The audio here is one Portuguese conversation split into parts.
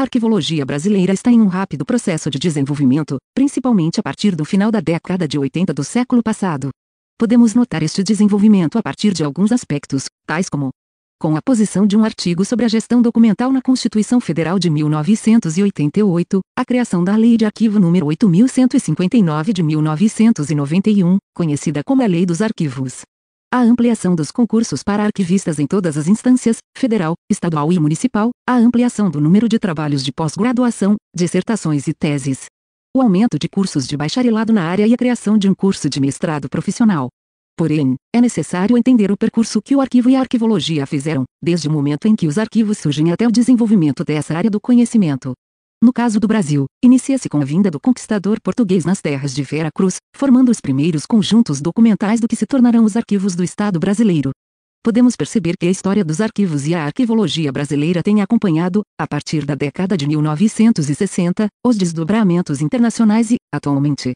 A arquivologia brasileira está em um rápido processo de desenvolvimento, principalmente a partir do final da década de 80 do século passado. Podemos notar este desenvolvimento a partir de alguns aspectos, tais como com a posição de um artigo sobre a gestão documental na Constituição Federal de 1988, a criação da Lei de Arquivo nº 8159 de 1991, conhecida como a Lei dos Arquivos a ampliação dos concursos para arquivistas em todas as instâncias, federal, estadual e municipal, a ampliação do número de trabalhos de pós-graduação, dissertações e teses, o aumento de cursos de bacharelado na área e a criação de um curso de mestrado profissional. Porém, é necessário entender o percurso que o arquivo e a arquivologia fizeram, desde o momento em que os arquivos surgem até o desenvolvimento dessa área do conhecimento. No caso do Brasil, inicia-se com a vinda do conquistador português nas terras de Vera Cruz, formando os primeiros conjuntos documentais do que se tornarão os arquivos do Estado brasileiro. Podemos perceber que a história dos arquivos e a arquivologia brasileira têm acompanhado, a partir da década de 1960, os desdobramentos internacionais e, atualmente,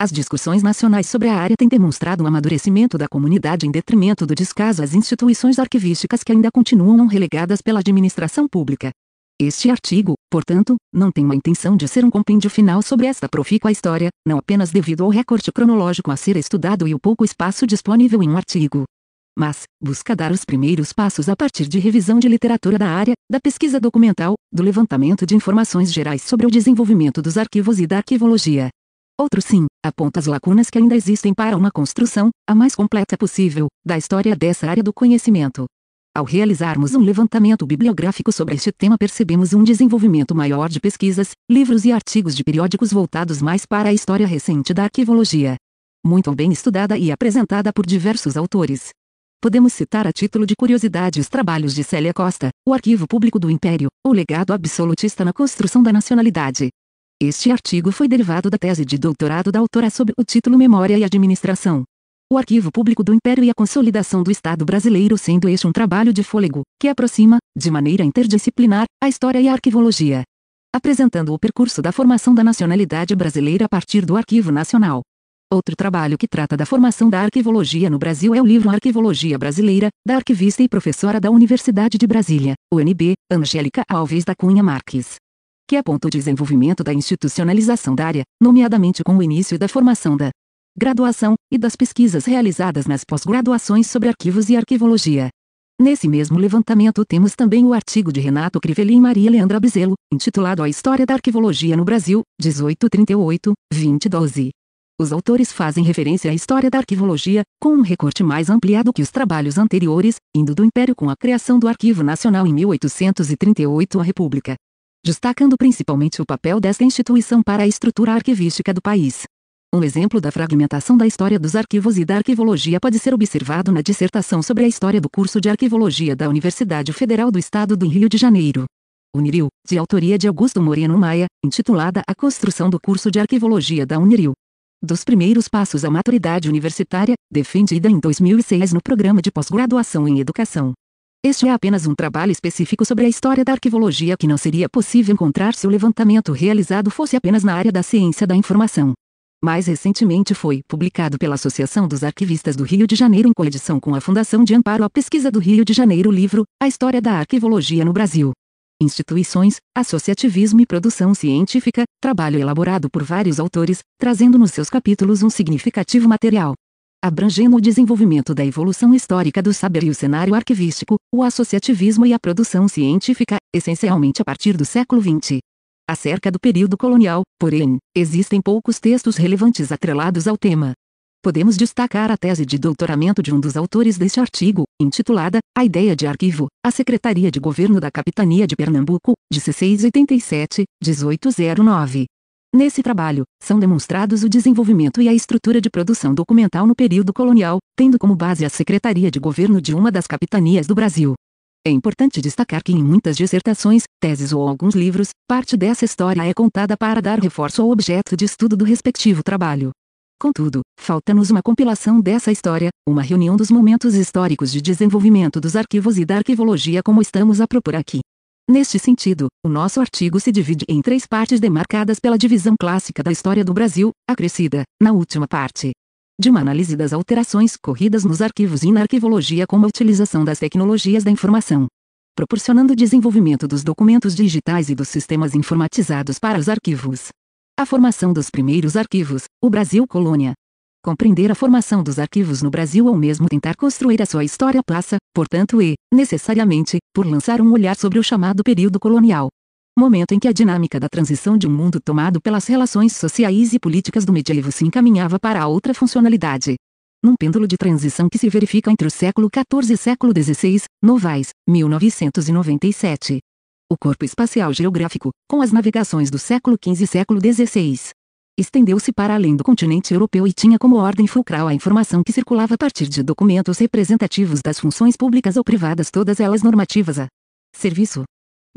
as discussões nacionais sobre a área têm demonstrado um amadurecimento da comunidade em detrimento do descaso às instituições arquivísticas que ainda continuam relegadas pela administração pública. Este artigo, portanto, não tem uma intenção de ser um compêndio final sobre esta profícua história, não apenas devido ao recorte cronológico a ser estudado e o pouco espaço disponível em um artigo. Mas, busca dar os primeiros passos a partir de revisão de literatura da área, da pesquisa documental, do levantamento de informações gerais sobre o desenvolvimento dos arquivos e da arquivologia. Outro sim, aponta as lacunas que ainda existem para uma construção, a mais completa possível, da história dessa área do conhecimento. Ao realizarmos um levantamento bibliográfico sobre este tema percebemos um desenvolvimento maior de pesquisas, livros e artigos de periódicos voltados mais para a história recente da arquivologia. Muito bem estudada e apresentada por diversos autores. Podemos citar a título de curiosidade os trabalhos de Célia Costa, O Arquivo Público do Império, O Legado Absolutista na Construção da Nacionalidade. Este artigo foi derivado da tese de doutorado da autora sob o título Memória e Administração, o Arquivo Público do Império e a Consolidação do Estado Brasileiro, sendo este um trabalho de fôlego, que aproxima, de maneira interdisciplinar, a história e a arquivologia, apresentando o percurso da formação da nacionalidade brasileira a partir do Arquivo Nacional. Outro trabalho que trata da formação da arquivologia no Brasil é o livro Arquivologia Brasileira, da arquivista e professora da Universidade de Brasília, UNB, Angélica Alves da Cunha Marques que aponta o desenvolvimento da institucionalização da área, nomeadamente com o início da formação da graduação, e das pesquisas realizadas nas pós-graduações sobre arquivos e arquivologia. Nesse mesmo levantamento temos também o artigo de Renato Crivelli e Maria Leandra Bezelo, intitulado A História da Arquivologia no Brasil, 1838-2012. Os autores fazem referência à história da arquivologia, com um recorte mais ampliado que os trabalhos anteriores, indo do Império com a criação do Arquivo Nacional em 1838 à República. Destacando principalmente o papel desta instituição para a estrutura arquivística do país. Um exemplo da fragmentação da história dos arquivos e da arquivologia pode ser observado na dissertação sobre a história do curso de arquivologia da Universidade Federal do Estado do Rio de Janeiro. Uniril, de autoria de Augusto Moreno Maia, intitulada A Construção do Curso de Arquivologia da Uniril. Dos primeiros passos à maturidade universitária, defendida em 2006 no programa de pós-graduação em educação. Este é apenas um trabalho específico sobre a história da arquivologia que não seria possível encontrar se o levantamento realizado fosse apenas na área da ciência da informação. Mais recentemente foi publicado pela Associação dos Arquivistas do Rio de Janeiro em coedição com a Fundação de Amparo à Pesquisa do Rio de Janeiro o livro A História da Arquivologia no Brasil. Instituições, associativismo e produção científica, trabalho elaborado por vários autores, trazendo nos seus capítulos um significativo material. Abrangendo o desenvolvimento da evolução histórica do saber e o cenário arquivístico, o associativismo e a produção científica, essencialmente a partir do século XX acerca do período colonial, porém, existem poucos textos relevantes atrelados ao tema. Podemos destacar a tese de doutoramento de um dos autores deste artigo, intitulada A Ideia de Arquivo, a Secretaria de Governo da Capitania de Pernambuco, de 1687, 1809. Nesse trabalho, são demonstrados o desenvolvimento e a estrutura de produção documental no período colonial, tendo como base a Secretaria de Governo de uma das capitanias do Brasil. É importante destacar que em muitas dissertações, teses ou alguns livros, parte dessa história é contada para dar reforço ao objeto de estudo do respectivo trabalho. Contudo, falta-nos uma compilação dessa história, uma reunião dos momentos históricos de desenvolvimento dos arquivos e da arquivologia como estamos a propor aqui. Neste sentido, o nosso artigo se divide em três partes demarcadas pela divisão clássica da história do Brasil, acrescida, na última parte, de uma análise das alterações corridas nos arquivos e na arquivologia com a utilização das tecnologias da informação, proporcionando o desenvolvimento dos documentos digitais e dos sistemas informatizados para os arquivos. A formação dos primeiros arquivos, o Brasil Colônia. Compreender a formação dos arquivos no Brasil ou mesmo tentar construir a sua história passa, portanto, e, necessariamente, por lançar um olhar sobre o chamado período colonial momento em que a dinâmica da transição de um mundo tomado pelas relações sociais e políticas do medievo se encaminhava para a outra funcionalidade. Num pêndulo de transição que se verifica entre o século XIV e século XVI, Novais, 1997. O corpo espacial geográfico, com as navegações do século XV e século XVI, estendeu-se para além do continente europeu e tinha como ordem fulcral a informação que circulava a partir de documentos representativos das funções públicas ou privadas, todas elas normativas a serviço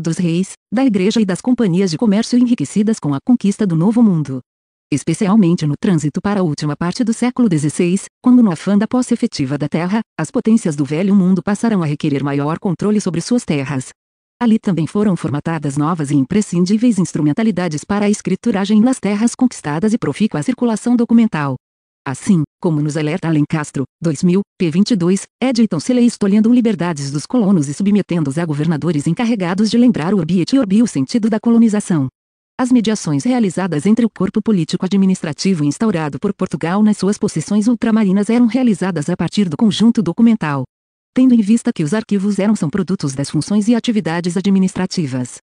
dos reis, da igreja e das companhias de comércio enriquecidas com a conquista do Novo Mundo. Especialmente no trânsito para a última parte do século XVI, quando no afã da posse efetiva da terra, as potências do Velho Mundo passaram a requerer maior controle sobre suas terras. Ali também foram formatadas novas e imprescindíveis instrumentalidades para a escrituragem nas terras conquistadas e profícua circulação documental. Assim, como nos alerta Alencastro, 2000, p. 22, se leis tolhendo liberdades dos colonos e submetendo-os a governadores encarregados de lembrar o obiet e orbi o sentido da colonização. As mediações realizadas entre o corpo político-administrativo instaurado por Portugal nas suas possessões ultramarinas eram realizadas a partir do conjunto documental. Tendo em vista que os arquivos eram são produtos das funções e atividades administrativas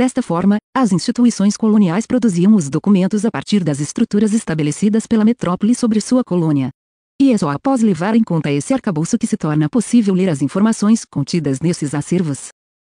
Desta forma, as instituições coloniais produziam os documentos a partir das estruturas estabelecidas pela metrópole sobre sua colônia. E é só após levar em conta esse arcabouço que se torna possível ler as informações contidas nesses acervos.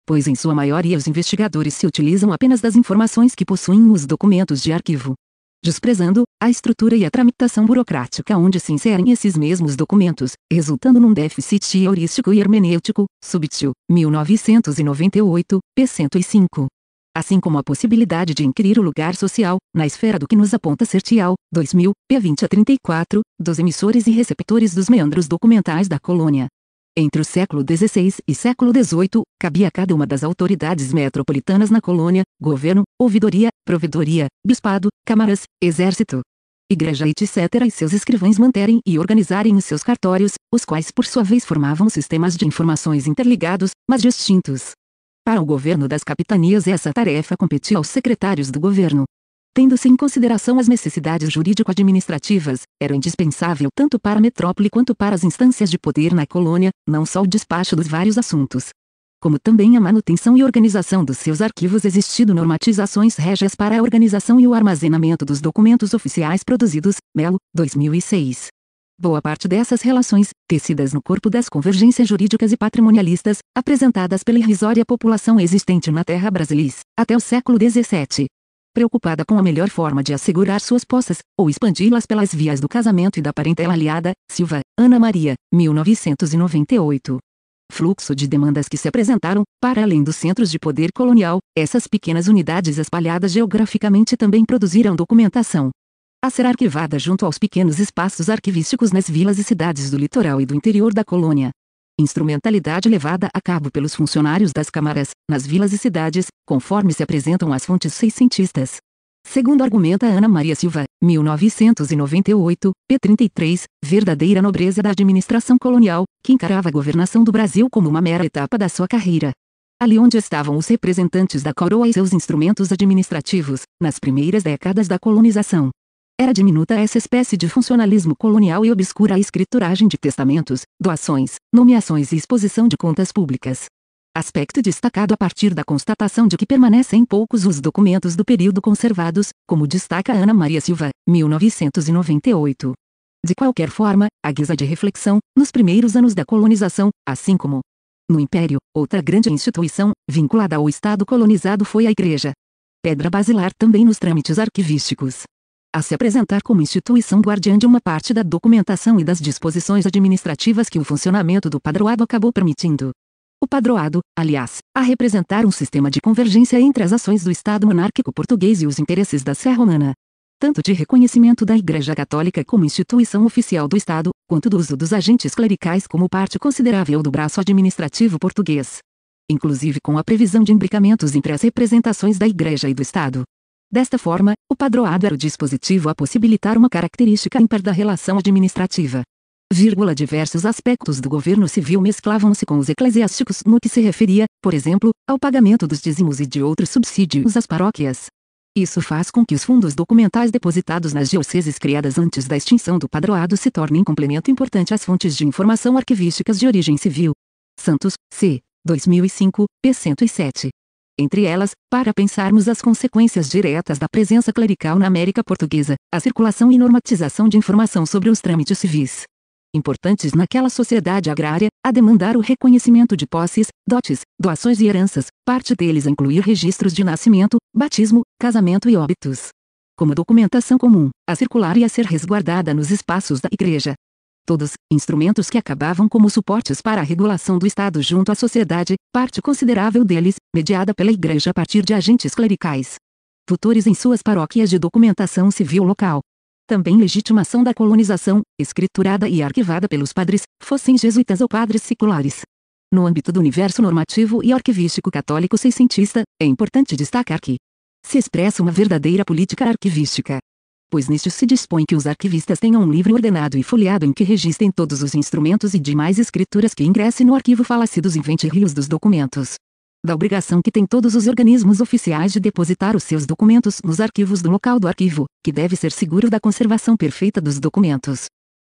Pois em sua maioria os investigadores se utilizam apenas das informações que possuem os documentos de arquivo. Desprezando a estrutura e a tramitação burocrática onde se inserem esses mesmos documentos, resultando num déficit heurístico e hermenêutico, subtil, 1998, p. 105 assim como a possibilidade de inquirir o lugar social, na esfera do que nos aponta Sertial, 2000, p. 20 a 34, dos emissores e receptores dos meandros documentais da colônia. Entre o século XVI e século XVIII, cabia a cada uma das autoridades metropolitanas na colônia, governo, ouvidoria, provedoria, bispado, câmaras, exército, igreja etc. e seus escrivães manterem e organizarem os seus cartórios, os quais por sua vez formavam sistemas de informações interligados, mas distintos. Para o governo das capitanias essa tarefa competia aos secretários do governo. Tendo-se em consideração as necessidades jurídico-administrativas, era indispensável tanto para a metrópole quanto para as instâncias de poder na colônia, não só o despacho dos vários assuntos, como também a manutenção e organização dos seus arquivos existindo normatizações régias para a organização e o armazenamento dos documentos oficiais produzidos, Melo, 2006. Boa parte dessas relações, tecidas no corpo das convergências jurídicas e patrimonialistas, apresentadas pela irrisória população existente na terra brasileira, até o século XVII. Preocupada com a melhor forma de assegurar suas posses ou expandi-las pelas vias do casamento e da parentela aliada, Silva, Ana Maria, 1998 fluxo de demandas que se apresentaram, para além dos centros de poder colonial, essas pequenas unidades espalhadas geograficamente também produziram documentação, a ser arquivada junto aos pequenos espaços arquivísticos nas vilas e cidades do litoral e do interior da colônia. Instrumentalidade levada a cabo pelos funcionários das câmaras, nas vilas e cidades, conforme se apresentam as fontes seiscentistas. Segundo argumenta Ana Maria Silva, 1998, p33, verdadeira nobreza da administração colonial, que encarava a governação do Brasil como uma mera etapa da sua carreira. Ali onde estavam os representantes da coroa e seus instrumentos administrativos, nas primeiras décadas da colonização, era diminuta essa espécie de funcionalismo colonial e obscura a escrituragem de testamentos, doações, nomeações e exposição de contas públicas. Aspecto destacado a partir da constatação de que permanecem poucos os documentos do período conservados, como destaca Ana Maria Silva, 1998. De qualquer forma, a guisa de reflexão, nos primeiros anos da colonização, assim como no Império, outra grande instituição, vinculada ao Estado colonizado foi a Igreja. Pedra basilar também nos trâmites arquivísticos a se apresentar como instituição guardiã de uma parte da documentação e das disposições administrativas que o funcionamento do padroado acabou permitindo. O padroado, aliás, a representar um sistema de convergência entre as ações do Estado monárquico português e os interesses da Sé Romana. Tanto de reconhecimento da Igreja Católica como instituição oficial do Estado, quanto do uso dos agentes clericais como parte considerável do braço administrativo português. Inclusive com a previsão de imbricamentos entre as representações da Igreja e do Estado Desta forma, o padroado era o dispositivo a possibilitar uma característica ímpar da relação administrativa. Vírgula, diversos aspectos do governo civil mesclavam-se com os eclesiásticos no que se referia, por exemplo, ao pagamento dos dízimos e de outros subsídios às paróquias. Isso faz com que os fundos documentais depositados nas dioceses criadas antes da extinção do padroado se tornem complemento importante às fontes de informação arquivísticas de origem civil. Santos, C. 2005, p. 107. Entre elas, para pensarmos as consequências diretas da presença clerical na América Portuguesa, a circulação e normatização de informação sobre os trâmites civis. Importantes naquela sociedade agrária, a demandar o reconhecimento de posses, dotes, doações e heranças, parte deles a incluir registros de nascimento, batismo, casamento e óbitos como documentação comum, a circular e a ser resguardada nos espaços da igreja, todos, instrumentos que acabavam como suportes para a regulação do Estado junto à sociedade, parte considerável deles, mediada pela Igreja a partir de agentes clericais. Tutores em suas paróquias de documentação civil local. Também legitimação da colonização, escriturada e arquivada pelos padres, fossem jesuítas ou padres seculares. No âmbito do universo normativo e arquivístico católico seiscentista, é importante destacar que se expressa uma verdadeira política arquivística, pois neste se dispõe que os arquivistas tenham um livro ordenado e folheado em que registrem todos os instrumentos e demais escrituras que ingressem no arquivo falecidos invente rios dos documentos. Da obrigação que têm todos os organismos oficiais de depositar os seus documentos nos arquivos do local do arquivo, que deve ser seguro da conservação perfeita dos documentos.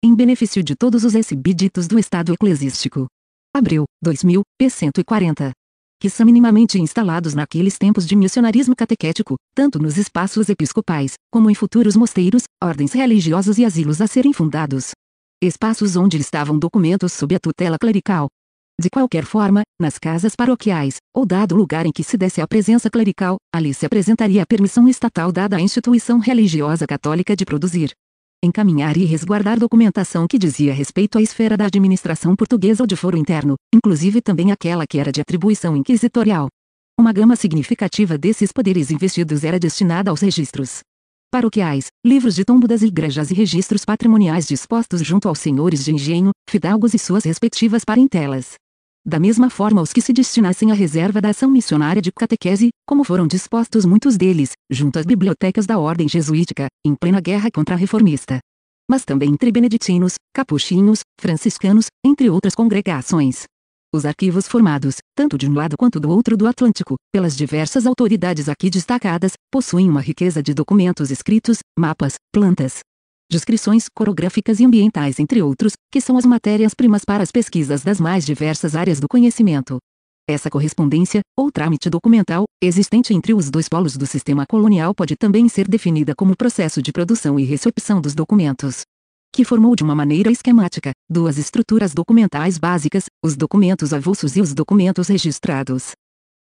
Em benefício de todos os exibiditos do Estado Eclesiástico. Abril, 2000, p. 140 que são minimamente instalados naqueles tempos de missionarismo catequético, tanto nos espaços episcopais, como em futuros mosteiros, ordens religiosas e asilos a serem fundados. Espaços onde estavam documentos sob a tutela clerical. De qualquer forma, nas casas paroquiais, ou dado lugar em que se desse a presença clerical, ali se apresentaria a permissão estatal dada à instituição religiosa católica de produzir, encaminhar e resguardar documentação que dizia respeito à esfera da administração portuguesa ou de foro interno, inclusive também aquela que era de atribuição inquisitorial. Uma gama significativa desses poderes investidos era destinada aos registros paroquiais, livros de tombo das igrejas e registros patrimoniais dispostos junto aos senhores de engenho, fidalgos e suas respectivas parentelas. Da mesma forma os que se destinassem à reserva da ação missionária de catequese, como foram dispostos muitos deles, junto às bibliotecas da ordem jesuítica, em plena guerra contra a reformista. Mas também entre beneditinos, capuchinhos, franciscanos, entre outras congregações. Os arquivos formados, tanto de um lado quanto do outro do Atlântico, pelas diversas autoridades aqui destacadas, possuem uma riqueza de documentos escritos, mapas, plantas, descrições coreográficas e ambientais entre outros, que são as matérias-primas para as pesquisas das mais diversas áreas do conhecimento. Essa correspondência, ou trâmite documental, existente entre os dois polos do sistema colonial pode também ser definida como processo de produção e recepção dos documentos que formou de uma maneira esquemática duas estruturas documentais básicas, os documentos avulsos e os documentos registrados.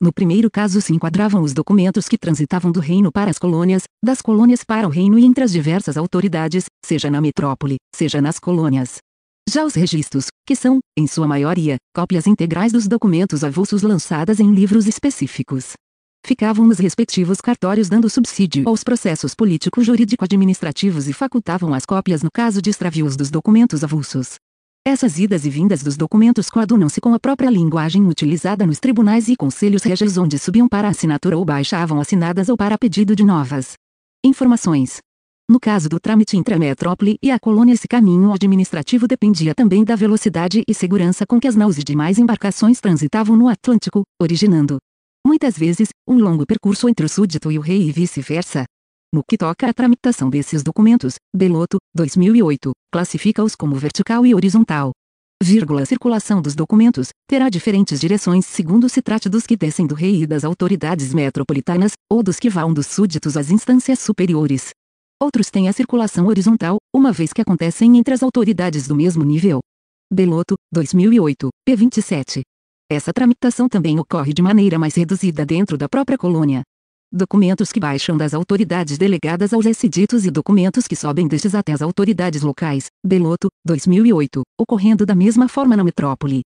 No primeiro caso se enquadravam os documentos que transitavam do reino para as colônias, das colônias para o reino e entre as diversas autoridades, seja na metrópole, seja nas colônias. Já os registros, que são, em sua maioria, cópias integrais dos documentos avulsos lançadas em livros específicos. Ficavam nos respectivos cartórios dando subsídio aos processos político-jurídico-administrativos e facultavam as cópias no caso de extravios dos documentos avulsos. Essas idas e vindas dos documentos coadunam-se com a própria linguagem utilizada nos tribunais e conselhos regis onde subiam para assinatura ou baixavam assinadas ou para pedido de novas informações. No caso do trâmite entre a metrópole e a colônia esse caminho administrativo dependia também da velocidade e segurança com que as naus e demais embarcações transitavam no Atlântico, originando, muitas vezes, um longo percurso entre o súdito e o rei e vice-versa. No que toca à tramitação desses documentos, Beloto, 2008, classifica-os como vertical e horizontal. Vírgula, circulação dos documentos, terá diferentes direções segundo se trate dos que descem do rei e das autoridades metropolitanas, ou dos que vão dos súditos às instâncias superiores. Outros têm a circulação horizontal, uma vez que acontecem entre as autoridades do mesmo nível. Beloto, 2008, p. 27. Essa tramitação também ocorre de maneira mais reduzida dentro da própria colônia documentos que baixam das autoridades delegadas aos exeditos e documentos que sobem destes até as autoridades locais, Beloto, 2008, ocorrendo da mesma forma na metrópole.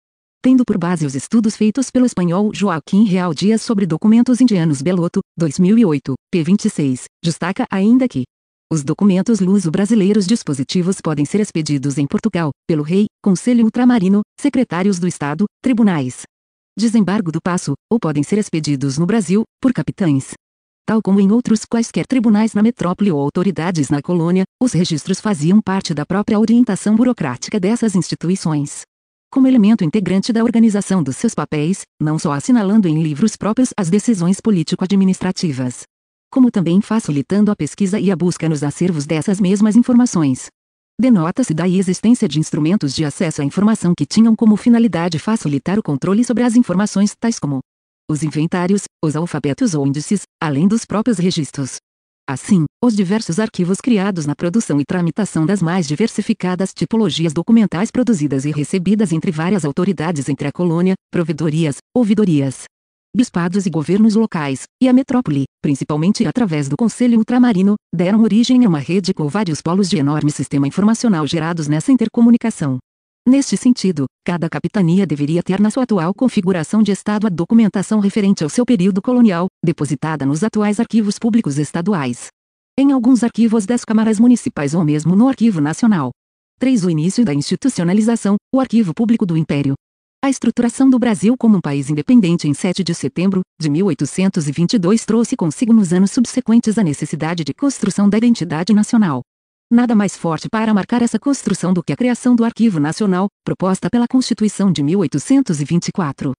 Tendo por base os estudos feitos pelo espanhol Joaquim Real Dias sobre documentos indianos Beloto, 2008, p. 26, destaca ainda que os documentos luso-brasileiros dispositivos podem ser expedidos em Portugal, pelo rei, conselho ultramarino, secretários do Estado, tribunais, desembargo do passo, ou podem ser expedidos no Brasil, por capitães. Tal como em outros quaisquer tribunais na metrópole ou autoridades na colônia, os registros faziam parte da própria orientação burocrática dessas instituições. Como elemento integrante da organização dos seus papéis, não só assinalando em livros próprios as decisões político-administrativas, como também facilitando a pesquisa e a busca nos acervos dessas mesmas informações. Denota-se daí a existência de instrumentos de acesso à informação que tinham como finalidade facilitar o controle sobre as informações, tais como os inventários, os alfabetos ou índices, além dos próprios registros. Assim, os diversos arquivos criados na produção e tramitação das mais diversificadas tipologias documentais produzidas e recebidas entre várias autoridades entre a colônia, provedorias, ouvidorias, bispados e governos locais, e a metrópole, principalmente através do Conselho Ultramarino, deram origem a uma rede com vários polos de enorme sistema informacional gerados nessa intercomunicação. Neste sentido, cada capitania deveria ter na sua atual configuração de Estado a documentação referente ao seu período colonial, depositada nos atuais arquivos públicos estaduais. Em alguns arquivos das câmaras municipais ou mesmo no Arquivo Nacional. 3. O início da institucionalização, o Arquivo Público do Império. A estruturação do Brasil como um país independente em 7 de setembro de 1822 trouxe consigo nos anos subsequentes a necessidade de construção da identidade nacional. Nada mais forte para marcar essa construção do que a criação do Arquivo Nacional, proposta pela Constituição de 1824.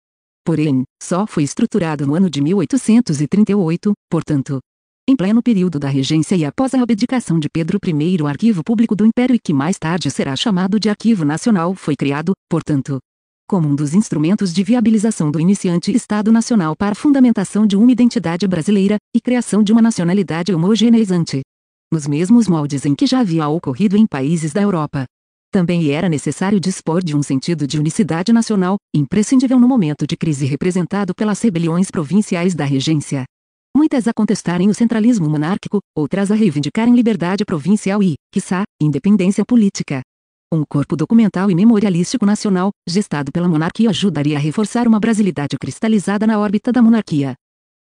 Porém, só foi estruturado no ano de 1838, portanto, em pleno período da regência e após a abdicação de Pedro I, o Arquivo Público do Império e que mais tarde será chamado de Arquivo Nacional foi criado, portanto, como um dos instrumentos de viabilização do iniciante Estado Nacional para a fundamentação de uma identidade brasileira e criação de uma nacionalidade homogeneizante nos mesmos moldes em que já havia ocorrido em países da Europa. Também era necessário dispor de um sentido de unicidade nacional, imprescindível no momento de crise representado pelas rebeliões provinciais da regência. Muitas a contestarem o centralismo monárquico, outras a reivindicarem liberdade provincial e, quiçá, independência política. Um corpo documental e memorialístico nacional, gestado pela monarquia ajudaria a reforçar uma brasilidade cristalizada na órbita da monarquia.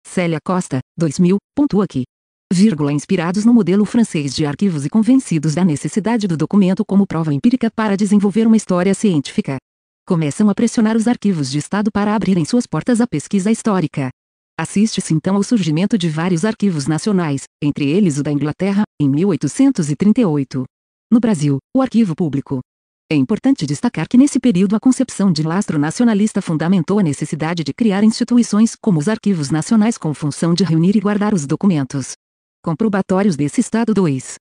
Célia Costa, 2000, pontua que vírgula, inspirados no modelo francês de arquivos e convencidos da necessidade do documento como prova empírica para desenvolver uma história científica. Começam a pressionar os arquivos de Estado para abrirem suas portas à pesquisa histórica. Assiste-se então ao surgimento de vários arquivos nacionais, entre eles o da Inglaterra, em 1838. No Brasil, o Arquivo Público. É importante destacar que nesse período a concepção de lastro nacionalista fundamentou a necessidade de criar instituições como os arquivos nacionais com função de reunir e guardar os documentos comprobatórios desse Estado 2.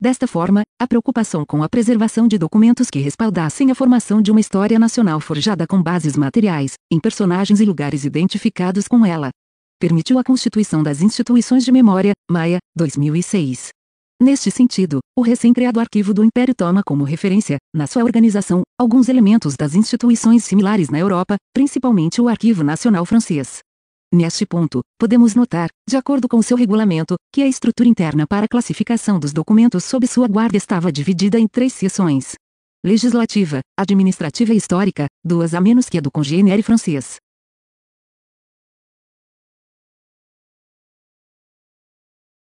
Desta forma, a preocupação com a preservação de documentos que respaldassem a formação de uma história nacional forjada com bases materiais, em personagens e lugares identificados com ela, permitiu a constituição das instituições de memória, Maia, 2006. Neste sentido, o recém-criado Arquivo do Império toma como referência, na sua organização, alguns elementos das instituições similares na Europa, principalmente o Arquivo Nacional Francês. Neste ponto, podemos notar, de acordo com seu regulamento, que a estrutura interna para classificação dos documentos sob sua guarda estava dividida em três seções. Legislativa, administrativa e histórica, duas a menos que a do congênere francês.